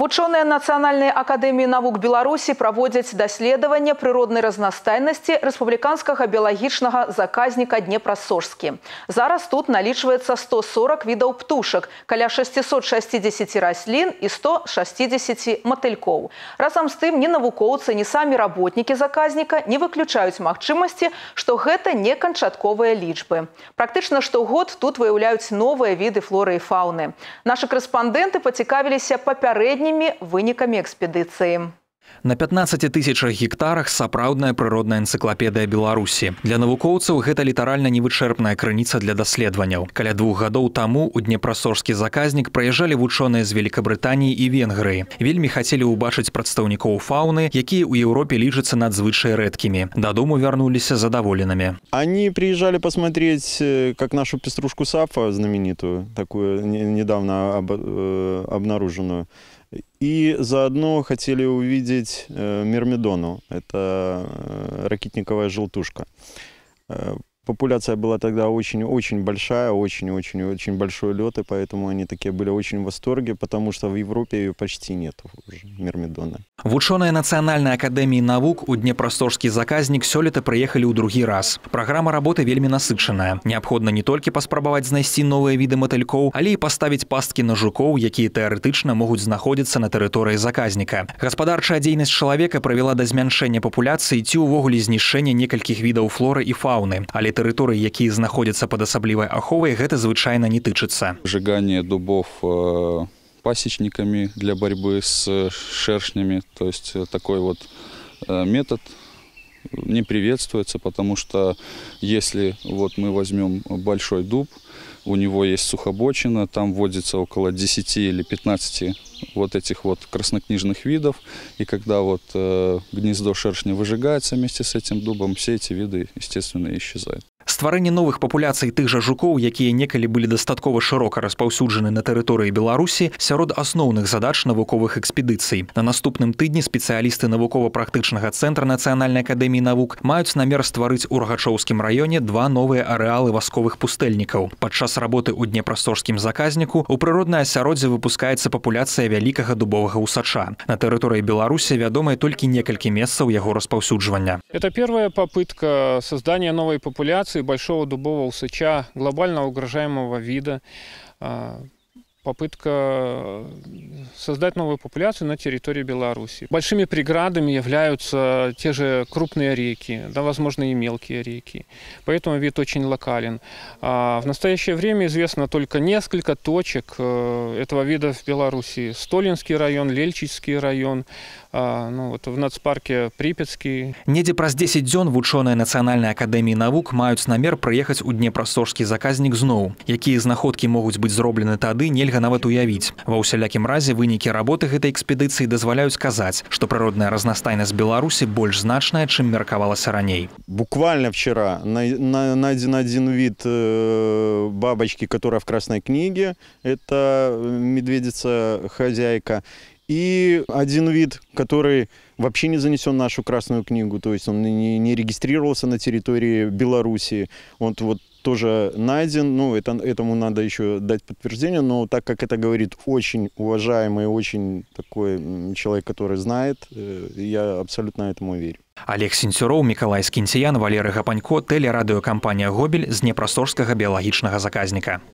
Вучоныя Нацыянальнай акадэміі навук Беларусі праводзяць даследаванне прыроднай разнастайнасці рэспубліканскага біялагічнага заказніка Днепрасожскі. Зараз тут наличивается 140 видов птушак, каля 660 раслін и 160 мотыльков. Разом с тем ни навукоўцы, ни сами работники заказника не выключают магчымасці, что это не личбы. Практично, что год тут выяўляюць новые виды флоры и фауны. Наши корреспонденты корэспандэнты по папярэдні апошнімі вынікамі экспедыцыі. На 15 тысячах гектарах сапраўдная прыродная энцыклапедыя Беларусі. Для навукоўцаў гэта літаральна невычэрпная крыніца для даследаванняў. Каля двух гадоў таму у днепрасорскі заказнік праязджалі вучоныя з Вялікабрытаніі і Венгрыі. Вельмі хацелі ўбачыць прадстаўнікоў фауны, якія ў Еўропе лічацца надзвычай рэдкімі. Дадому вярнуліся задаволенымі. Они приезжали посмотреть, э, как нашу пеструшку Сафа знаменитую, такую недавно об, э, обнаруженную. И заодно хотели увидеть э, Мирмидону, это э, ракетниковая желтушка. Э, популяция была тогда очень-очень большая, очень-очень-очень большой лед, и поэтому они такие были очень в восторге, потому что в Европе ее почти нет уже, мирмидона. Вучоныя Национальной академии наук у днепросторскі заказнік сёлета проехали ў другі раз. Программа работы вельмі насычаная. Неабходна не только поспробовать знайсці новые виды матылькоў, але и поставить пастки на жуков, якія теоретично могут находиться на тэрыторыі заказніка. Гаспадарчая дзейнасць чалавека прывяла да змяншэння папуляцыі ці ўвогуле знішэння нескольких видов флоры и фауны, але тэрыторый якія знаходзяцца пад асаблівай аховай гэта звычайна не тычыцца жыганне дубов пасечниками для борьбы с шершнями то есть такой вот метод не приветствуется, потому что если вот мы возьмем большой дуб, у него есть сухобочина, там водится около 10 или 15 вот этих вот краснокнижных видов, и когда вот э, гнездо шершня выжигается вместе с этим дубом, все эти виды, естественно, исчезают стварэнне новых папуляцый тых жа жукоў якія некалі былі дастаткова шырока распаўсюджаны на тэрыторыі беларусі сярод асноўных задач навуковых экспедыцый на наступным тыдні спецыялісты навукова-практычнага цэнтра нацыянальнай акадэміі навук маюць намер стварыць у рагачоўскім раёне два новыя арэалы васковых пустэльнікаў падчас работы ў днепрасторскім заказніку у прыроднае асяроддзе выпускаецца папуляцыя вялікага дубовага усача на тэрыторыі беларусі вядомыя толькі некалькі месцаў яго распаўсюджвання это первая попытка создания новой популяции большого дубового усыча, глобально угрожаемого вида, а, попытка э, создать новую популяцию на территории Беларуси. Большими преградами являются те же крупные реки, да, возможно, и мелкие реки. Поэтому вид очень локален. А в настоящее время известно только несколько точек э, этого вида в Беларуси. Столинский район, Лельчицкий район, а, ну, вот в нацпарке Припятский. Недзе праз 10 дзён вучоныя Нацыянальнай акадэміі навук маюць намер прыехаць у Днепросожскі заказнік зноў. Якія знаходкі могуць быць зроблены тады, нельга нельга нават уявіць. Ва ўсялякім разе вынікі работы гэтай экспедыцыі дазваляюць казаць, што прыродная разнастайнасць Беларусі больш значная, чым меркавалася раней. Буквально вчера найден один вид э, бабочки, которая в красной книге. Это э, медведица-хозяйка. И один вид, который вообще не занесен в нашу Красную книгу, то есть он не, регистрировался на территории Беларуси. Вот, вот тоже найден. Ну, это, этому надо еще дать подтверждение, но так как это говорит очень уважаемый, очень такой человек, который знает, э, я абсолютно этому верю. Олег Сенцюроў, Миколай Скінцяян, Валеры Гапанько, тэлерадыёкампанія Гобель с днепрасторскага биологичного заказника.